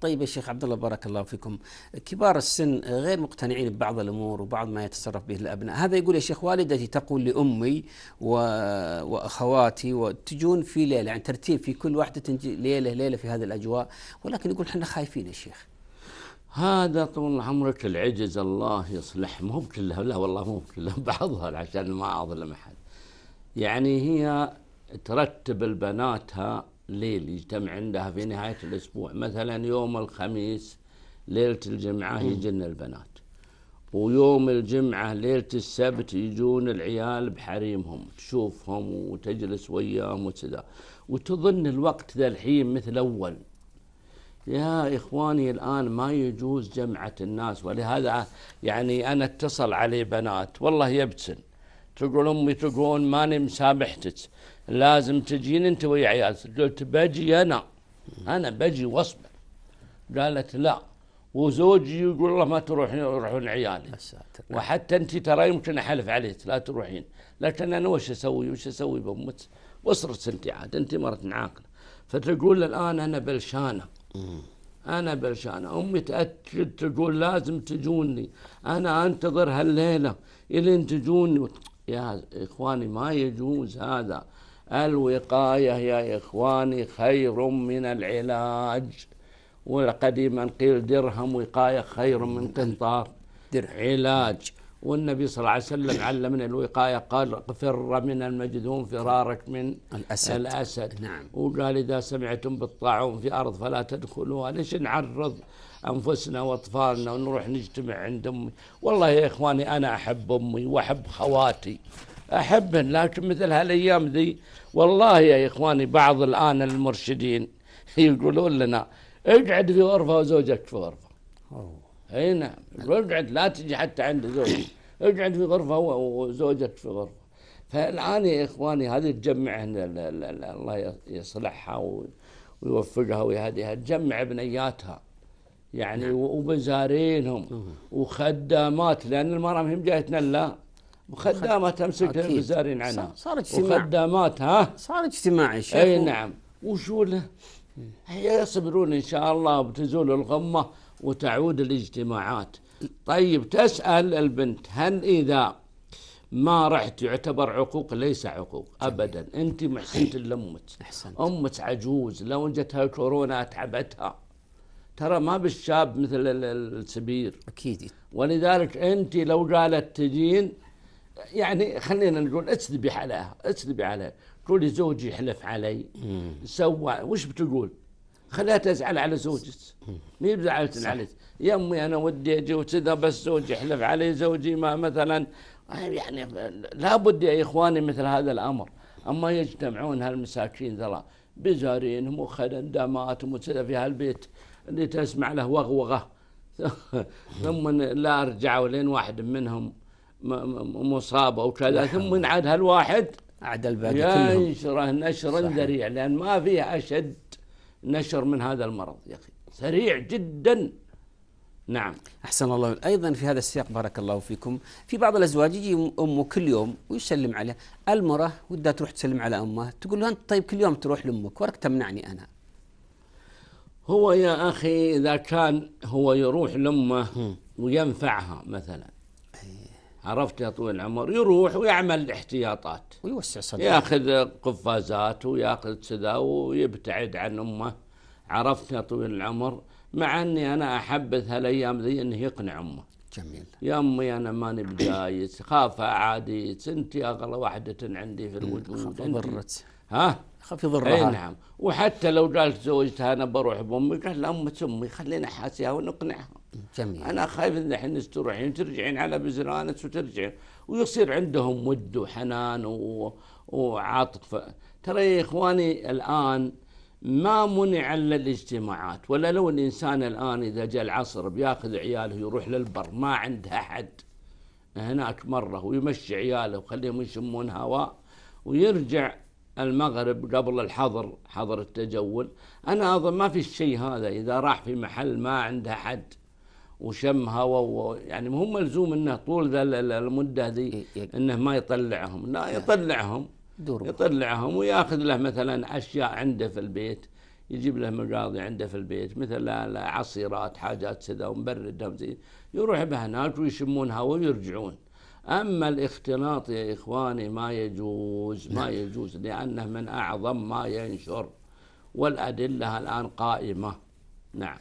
طيب يا شيخ عبد الله بارك الله فيكم كبار السن غير مقتنعين ببعض الامور وبعض ما يتصرف به الابناء هذا يقول يا شيخ والدتي تقول لامي و... واخواتي وتجون في ليله يعني ترتيب في كل واحده تجي ليله ليله في هذه الاجواء ولكن يقول احنا خايفين يا شيخ هذا طول عمرك العجز الله يصلح مو كلها لا والله مو كلها بعضها عشان ما اظلم احد يعني هي ترتب لبناتها ليل يجتمع عندها في نهاية الأسبوع مثلا يوم الخميس ليلة الجمعة يجن البنات ويوم الجمعة ليلة السبت يجون العيال بحريمهم تشوفهم وتجلس وياهم وكذا وتظن الوقت ذا الحين مثل أول يا إخواني الآن ما يجوز جمعة الناس ولهذا يعني أنا اتصل علي بنات والله يبتسم تقول امي تقول ماني مسامحتك لازم تجين انت ويا عيالك قلت بجي انا انا بجي واصبر قالت لا وزوجي يقول الله ما تروحين يروحون عيالي وحتى انت ترى يمكن احلف عليك لا تروحين لكن انا وش اسوي وش اسوي بامك وصرت انت عاد انت مرت عاقله فتقول الان انا بلشانه انا بلشانه امي تاكد تقول لازم تجوني انا انتظر هالليله الين تجوني يا إخواني ما يجوز هذا الوقاية يا إخواني خير من العلاج وقديما قيل درهم وقاية خير من قنطار درهم. علاج والنبي صلى الله عليه وسلم علمنا الوقاية قال فر من المجذوم فرارك من الأسد, الأسد. نعم. وقال إذا سمعتم بالطاعون في أرض فلا تدخلوها ليش نعرض أنفسنا وأطفالنا ونروح نجتمع عند أمي والله يا إخواني أنا أحب أمي وأحب خواتي أحبهن لكن مثل هالأيام ذي والله يا إخواني بعض الآن المرشدين يقولون لنا اقعد في غرفة وزوجك في غرفة أوه. اي نعم اقعد لا تجي حتى عند زوجك اقعد في غرفه هو وزوجك في غرفه فالان يا اخواني هذه هنا الله يصلحها ويوفقها ويهديها تجمع بنياتها يعني نعم. وبزارينهم وخدامات لان المراه ما هي جايتنا لا وخدامه تمسك البزارين عنها صار اجتماع وخدامات ها صار اجتماع يا شيخ اي نعم وشو له يصبرون ان شاء الله وبتزول الغمه وتعود الاجتماعات طيب تسأل البنت هل إذا ما رحت يعتبر عقوق ليس عقوق أبدا أنت محسنت لأمك أمك عجوز لو جتها كورونا أتعبتها ترى ما بالشاب مثل السبير أكيد ولذلك أنت لو قالت تجين يعني خلينا نقول اكذبي عليها اكذبي عليها قولي زوجي حلف علي سوى وش بتقول خليها تزعل على زوجك ما هي بزعلت عليك يا امي انا ودي اجي وكذا بس زوجي يحلف علي زوجي ما مثلا طيب يعني لابد يا اخواني مثل هذا الامر اما يجتمعون هالمساكين ترى بزارينهم وخدماتهم وكذا في هالبيت اللي تسمع له وغوغه ثم لا رجعوا لين واحد منهم مصاب او كذا ثم عاد هالواحد عاد الباقي كلهم ينشره نشرا ذريع لان ما فيه اشد نشر من هذا المرض يا أخي سريع جدا نعم أحسن الله أيضا في هذا السياق بارك الله فيكم في بعض الأزواج يجي أمه كل يوم ويسلم عليه المرة ودها تروح تسلم على أمه تقول له أنت طيب كل يوم تروح لأمك ورك تمنعني أنا هو يا أخي إذا كان هو يروح لأمه وينفعها مثلا عرفت يا طويل العمر يروح ويعمل احتياطات ويوسع صدره ياخذ قفازات وياخذ كذا ويبتعد عن امه عرفت يا طويل العمر مع اني انا احبذ هالايام ذي انه يقنع امه جميل يا امي انا ماني بجايز خاف اعاديت انت اغلى وحده عندي في الوجود انت ها في ضرها اي نعم وحتى لو قالت زوجتها انا بروح بامي قال لا ام امي خلينا حاسيها ونقنعها جميل انا خايف ان احنا تروحين ترجعين على بزرانك وترجعين ويصير عندهم ود وحنان و... وعاطفه ترى يا اخواني الان ما منع الا الاجتماعات ولا لو الانسان الان اذا جاء العصر بياخذ عياله يروح للبر ما عندها احد هناك مره ويمشي عياله وخليهم يشمون هواء ويرجع المغرب قبل الحظر حظر التجول أنا أظن ما في الشيء هذا إذا راح في محل ما عنده حد وشم هواء يعني مو ملزوم انه طول ذا المده ذي انه ما يطلعهم لا يطلعهم يطلعهم وياخذ له مثلا اشياء عنده في البيت يجيب له مقاضي عنده في البيت مثل عصيرات حاجات كذا ومبردهم زي يروح بهناك ويشمون هواء ويرجعون أما الاختلاط يا إخواني ما يجوز ما نعم. يجوز لأنه من أعظم ما ينشر والأدلة الآن قائمة نعم